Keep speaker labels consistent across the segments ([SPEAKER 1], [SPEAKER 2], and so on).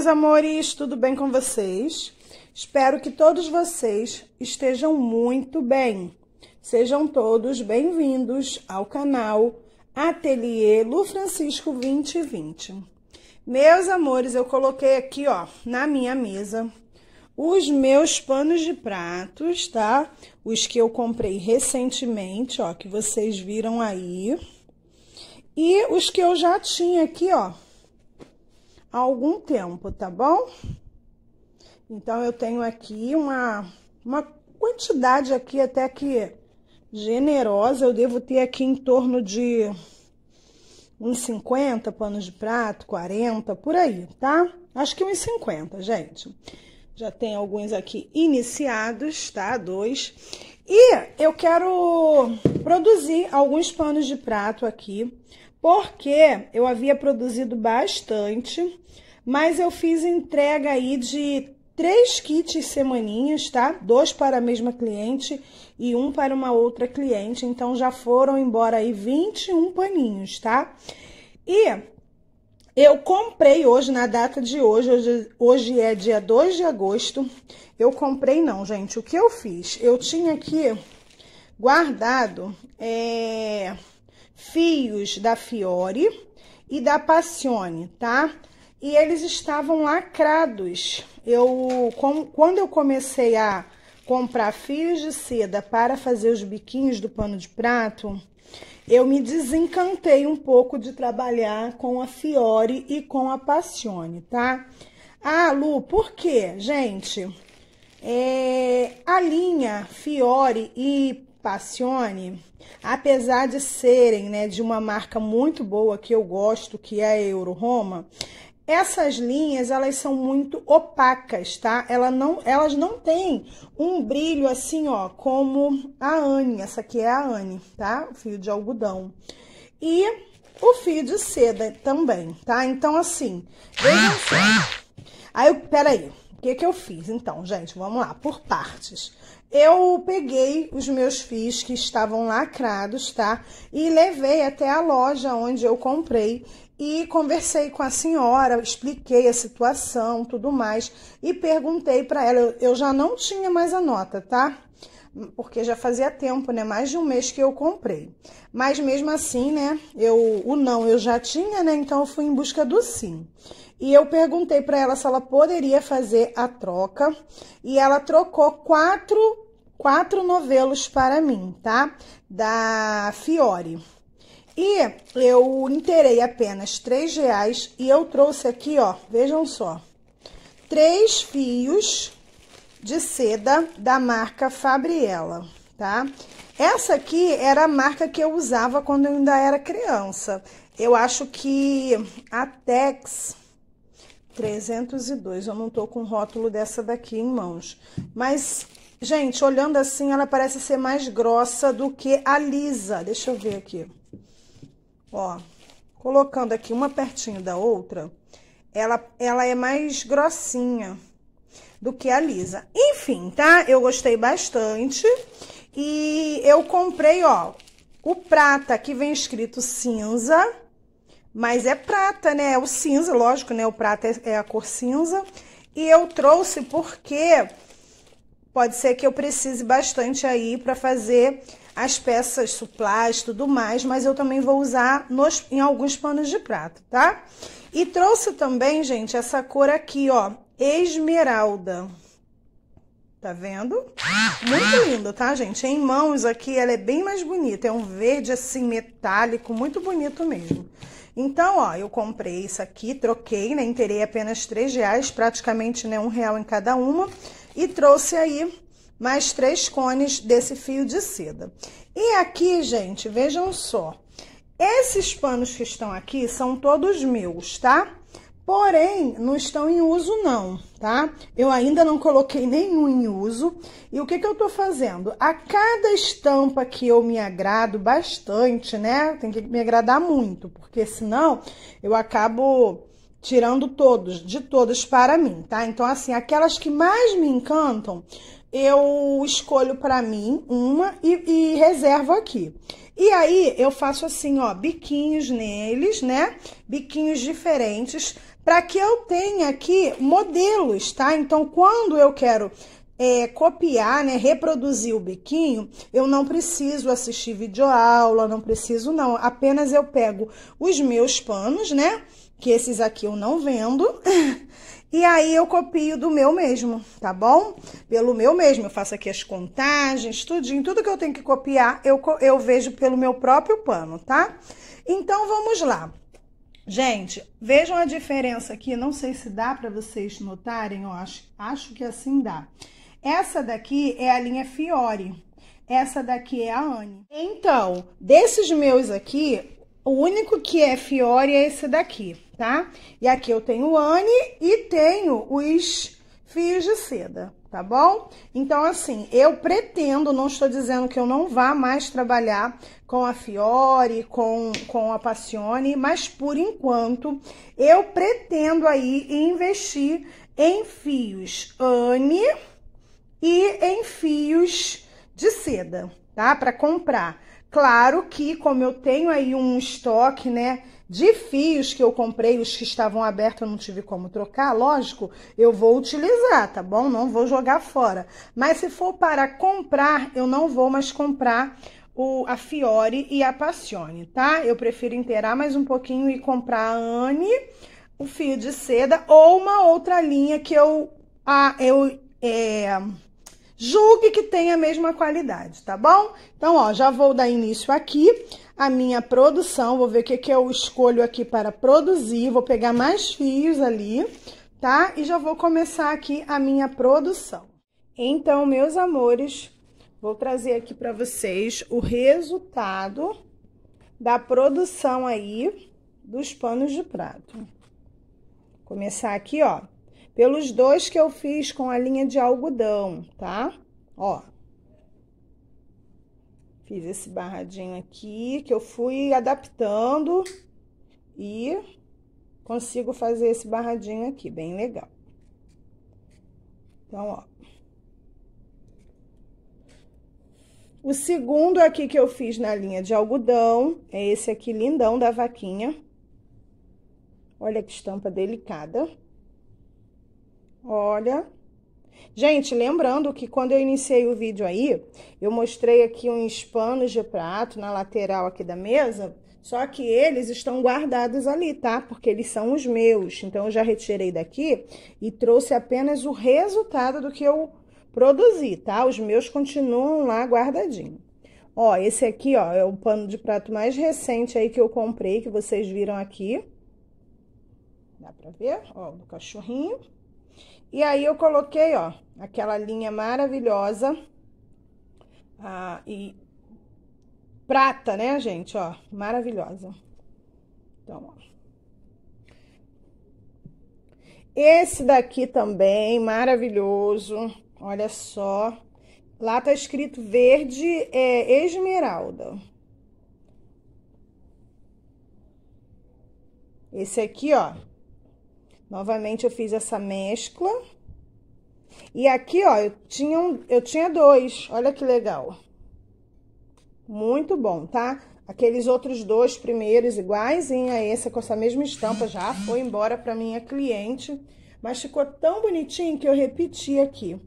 [SPEAKER 1] meus amores, tudo bem com vocês? Espero que todos vocês estejam muito bem. Sejam todos bem-vindos ao canal Ateliê Lu Francisco 2020. Meus amores, eu coloquei aqui, ó, na minha mesa, os meus panos de pratos, tá? Os que eu comprei recentemente, ó, que vocês viram aí. E os que eu já tinha aqui, ó, há algum tempo, tá bom? Então, eu tenho aqui uma, uma quantidade aqui até que generosa. Eu devo ter aqui em torno de uns 50 panos de prato, 40, por aí, tá? Acho que uns 50, gente. Já tem alguns aqui iniciados, tá? Dois. E eu quero produzir alguns panos de prato aqui porque eu havia produzido bastante, mas eu fiz entrega aí de três kits semaninhas, tá? Dois para a mesma cliente e um para uma outra cliente. Então, já foram embora aí 21 paninhos, tá? E eu comprei hoje, na data de hoje, hoje, hoje é dia 2 de agosto. Eu comprei não, gente. O que eu fiz? Eu tinha aqui guardado... É fios da Fiore e da Passione, tá? E eles estavam lacrados. Eu, com, quando eu comecei a comprar fios de seda para fazer os biquinhos do pano de prato, eu me desencantei um pouco de trabalhar com a Fiore e com a Passione, tá? Ah, Lu, por quê? Gente, é, a linha Fiore e Passione, apesar de serem né, de uma marca muito boa que eu gosto, que é a Euro Roma, essas linhas elas são muito opacas, tá? Ela não, elas não têm um brilho assim, ó, como a Anne. Essa aqui é a Anne, tá? O fio de algodão. E o fio de seda também, tá? Então, assim, vejam só. Aí, peraí, o que que eu fiz? Então, gente, vamos lá, por partes eu peguei os meus fios que estavam lacrados, tá? E levei até a loja onde eu comprei e conversei com a senhora, expliquei a situação, tudo mais, e perguntei para ela, eu já não tinha mais a nota, tá? Porque já fazia tempo, né? Mais de um mês que eu comprei. Mas mesmo assim, né? Eu o não eu já tinha, né? Então eu fui em busca do sim. E eu perguntei para ela se ela poderia fazer a troca. E ela trocou quatro, quatro novelos para mim, tá? Da Fiore. E eu inteirei apenas três reais e eu trouxe aqui, ó, vejam só, três fios de seda da marca Fabriela, tá? Essa aqui era a marca que eu usava quando eu ainda era criança. Eu acho que a Tex, 302. Eu não estou com o rótulo dessa daqui em mãos. Mas, gente, olhando assim, ela parece ser mais grossa do que a lisa. Deixa eu ver aqui. Ó, colocando aqui uma pertinho da outra, ela, ela é mais grossinha do que a lisa. Enfim, tá? Eu gostei bastante. E eu comprei, ó, o prata que vem escrito cinza mas é prata, né? É o cinza, lógico, né? O prata é, é a cor cinza. E eu trouxe porque pode ser que eu precise bastante aí para fazer as peças suplás, tudo mais, mas eu também vou usar nos, em alguns panos de prata, tá? E trouxe também, gente, essa cor aqui, ó, esmeralda. Tá vendo? Muito lindo, tá, gente? Em mãos aqui ela é bem mais bonita, é um verde assim metálico, muito bonito mesmo. Então, ó, eu comprei isso aqui, troquei, né? Interei apenas três reais, praticamente né, um real em cada uma. E trouxe aí mais três cones desse fio de seda. E aqui, gente, vejam só. Esses panos que estão aqui são todos meus, tá? Porém, não estão em uso não, tá? Eu ainda não coloquei nenhum em uso. E o que, que eu tô fazendo? A cada estampa que eu me agrado bastante, né? Tem que me agradar muito, porque senão eu acabo tirando todos, de todos para mim, tá? Então, assim, aquelas que mais me encantam, eu escolho para mim uma e, e, reservo aqui. E aí, eu faço assim, ó, biquinhos neles, né? Biquinhos diferentes para que eu tenha aqui modelos, tá? Então, quando eu quero é, copiar, né, reproduzir o biquinho, eu não preciso assistir videoaula, não preciso não, apenas eu pego os meus panos, né, que esses aqui eu não vendo, e aí eu copio do meu mesmo, tá bom? Pelo meu mesmo, eu faço aqui as contagens, tudinho, tudo que eu tenho que copiar, eu, eu vejo pelo meu próprio pano, tá? Então, vamos lá. Gente, vejam a diferença aqui, não sei se dá para vocês notarem, eu acho, acho que assim dá. Essa daqui é a linha Fiore, essa daqui é a Anne. Então, desses meus aqui, o único que é Fiore é esse daqui, tá? E aqui eu tenho Anne e tenho os fios de seda tá bom? Então, assim, eu pretendo, não estou dizendo que eu não vá mais trabalhar com a Fiore, com, com a Passione, mas por enquanto eu pretendo aí investir em fios Anne e em fios de seda, tá? Para comprar. Claro que, como eu tenho aí um estoque, né? de fios que eu comprei, os que estavam abertos eu não tive como trocar, lógico, eu vou utilizar, tá bom? Não vou jogar fora. Mas se for para comprar, eu não vou mais comprar o, a Fiore e a Passione, tá? Eu prefiro inteirar mais um pouquinho e comprar a Anne, o fio de seda, ou uma outra linha que eu, a, eu é, julgue que tem a mesma qualidade, tá bom? Então, ó, já vou dar início aqui a minha produção, vou ver o que, que eu escolho aqui para produzir, vou pegar mais fios ali, tá? E já vou começar aqui a minha produção. Então, meus amores, vou trazer aqui para vocês o resultado da produção aí dos panos de prato. Começar aqui, ó, pelos dois que eu fiz com a linha de algodão, tá? Ó. Fiz esse barradinho aqui, que eu fui adaptando e consigo fazer esse barradinho aqui, bem legal. Então, ó. O segundo aqui que eu fiz na linha de algodão é esse aqui lindão da vaquinha. Olha que estampa delicada. Olha. Gente, lembrando que quando eu iniciei o vídeo aí, eu mostrei aqui uns panos de prato na lateral aqui da mesa, só que eles estão guardados ali, tá? Porque eles são os meus. Então, eu já retirei daqui e trouxe apenas o resultado do que eu produzi, tá? Os meus continuam lá guardadinho. Ó, esse aqui, ó, é o pano de prato mais recente aí que eu comprei, que vocês viram aqui. Dá pra ver? Ó, do cachorrinho. E aí eu coloquei, ó, aquela linha maravilhosa. Ah, e prata, né, gente? Ó, maravilhosa. Então, ó. Esse daqui também, maravilhoso. Olha só. Lá tá escrito verde é, esmeralda. Esse aqui, ó, Novamente, eu fiz essa mescla. E aqui, ó, eu tinha, um, eu tinha dois. Olha que legal. Muito bom, tá? Aqueles outros dois primeiros, iguais. a esse, com essa mesma estampa, já foi embora para minha cliente. Mas ficou tão bonitinho que eu repeti aqui.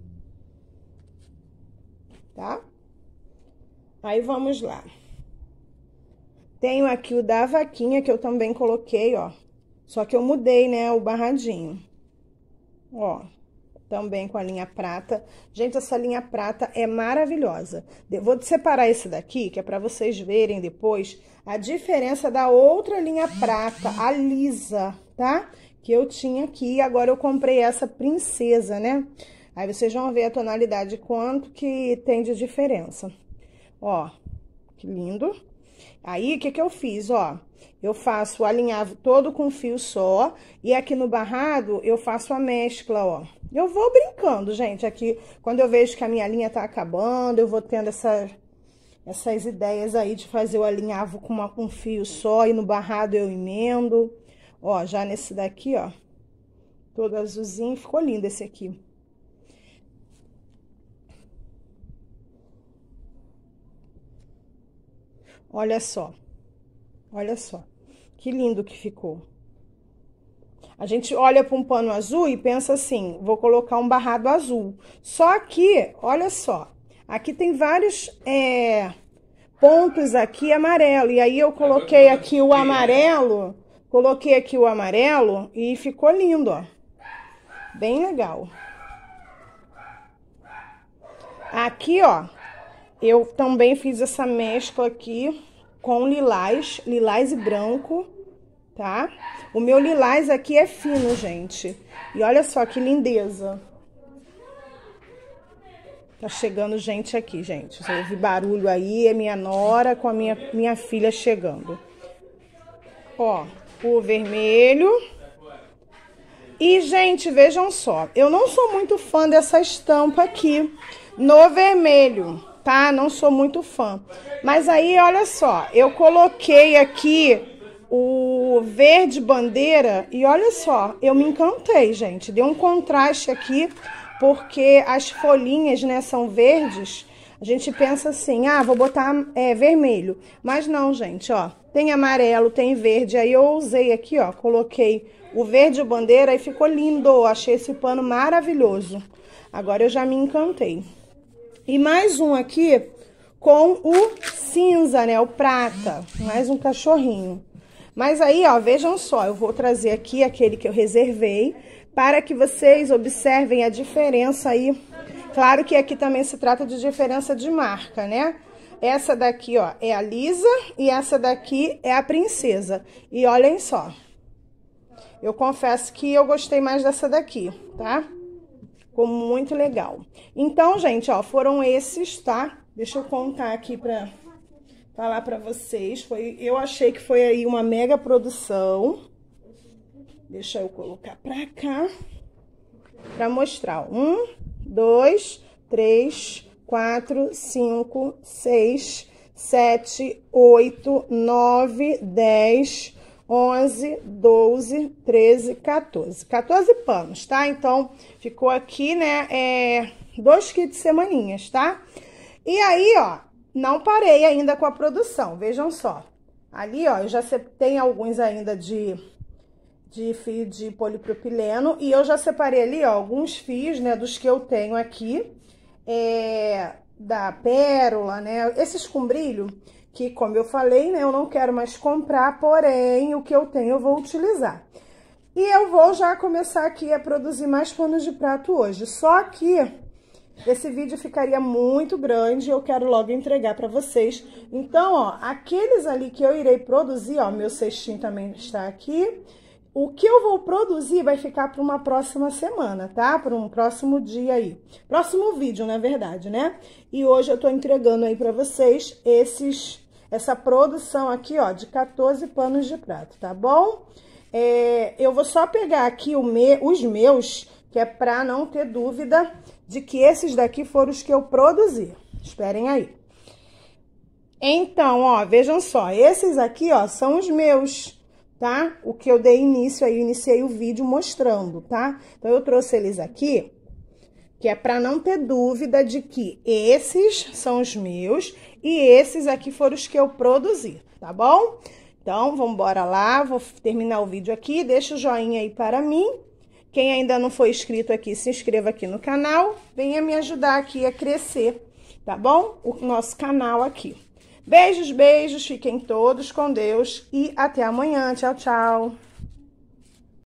[SPEAKER 1] Tá? Aí, vamos lá. Tenho aqui o da vaquinha, que eu também coloquei, ó. Só que eu mudei, né, o barradinho. Ó, também com a linha prata. Gente, essa linha prata é maravilhosa. Vou separar esse daqui, que é para vocês verem depois a diferença da outra linha prata, a lisa, tá? Que eu tinha aqui, agora eu comprei essa princesa, né? Aí vocês vão ver a tonalidade, quanto que tem de diferença. Ó, que lindo. Aí, o que que eu fiz, ó? eu faço o alinhavo todo com fio só, e aqui no barrado eu faço a mescla, ó. Eu vou brincando, gente, aqui, quando eu vejo que a minha linha tá acabando, eu vou tendo essa, essas ideias aí de fazer o alinhavo com, uma, com um fio só, e no barrado eu emendo. Ó, já nesse daqui, ó, todo azulzinho, ficou lindo esse aqui. Olha só. Olha só, que lindo que ficou. A gente olha para um pano azul e pensa assim, vou colocar um barrado azul. Só que, olha só, aqui tem vários é, pontos aqui amarelo. E aí eu coloquei aqui o né? amarelo, coloquei aqui o amarelo e ficou lindo, ó. Bem legal. Aqui, ó, eu também fiz essa mescla aqui com lilás, lilás e branco, tá? O meu lilás aqui é fino, gente. E olha só que lindeza. Tá chegando gente aqui, gente. Você ouve barulho aí, é minha nora com a minha, minha filha chegando. Ó, o vermelho. E, gente, vejam só. Eu não sou muito fã dessa estampa aqui no vermelho tá? Não sou muito fã. Mas aí, olha só, eu coloquei aqui o verde bandeira e olha só, eu me encantei, gente. Deu um contraste aqui, porque as folhinhas, né, são verdes. A gente pensa assim, ah, vou botar é, vermelho. Mas não, gente, ó. Tem amarelo, tem verde. Aí eu usei aqui, ó, coloquei o verde bandeira e ficou lindo. Achei esse pano maravilhoso. Agora eu já me encantei. E mais um aqui com o cinza, né? O prata. Mais um cachorrinho. Mas aí, ó, vejam só, eu vou trazer aqui aquele que eu reservei para que vocês observem a diferença aí. Claro que aqui também se trata de diferença de marca, né? Essa daqui, ó, é a Lisa e essa daqui é a Princesa. E olhem só. Eu confesso que eu gostei mais dessa daqui, tá? Tá? Ficou muito legal. Então, gente, ó, foram esses, tá? Deixa eu contar aqui pra falar pra vocês. Foi, eu achei que foi aí uma mega produção. Deixa eu colocar pra cá. Pra mostrar. Um, dois, três, quatro, cinco, seis, sete, oito, nove, dez... 11, 12, 13, 14. 14 panos, tá? Então, ficou aqui, né, é, dois kits semaninhas, tá? E aí, ó, não parei ainda com a produção, vejam só. Ali, ó, eu já tem alguns ainda de, de fio de polipropileno e eu já separei ali, ó, alguns fios, né, dos que eu tenho aqui, é, da pérola, né, esses com brilho, que, como eu falei, né, eu não quero mais comprar, porém, o que eu tenho eu vou utilizar. E eu vou já começar aqui a produzir mais panos de prato hoje, só que esse vídeo ficaria muito grande eu quero logo entregar para vocês. Então, ó, aqueles ali que eu irei produzir, ó, meu cestinho também está aqui. O que eu vou produzir vai ficar para uma próxima semana, tá? Para um próximo dia aí. Próximo vídeo, na verdade, né? E hoje eu tô entregando aí para vocês esses essa produção aqui, ó, de 14 panos de prato, tá bom? É, eu vou só pegar aqui me, os meus, que é pra não ter dúvida de que esses daqui foram os que eu produzi. Esperem aí. Então, ó, vejam só, esses aqui, ó, são os meus, tá? O que eu dei início aí, iniciei o vídeo mostrando, tá? Então, eu trouxe eles aqui que é para não ter dúvida de que esses são os meus e esses aqui foram os que eu produzi, tá bom? Então, vamos embora lá, vou terminar o vídeo aqui, deixa o joinha aí para mim. Quem ainda não foi inscrito aqui, se inscreva aqui no canal, venha me ajudar aqui a crescer, tá bom? O nosso canal aqui. Beijos, beijos, fiquem todos com Deus e até amanhã. Tchau, tchau.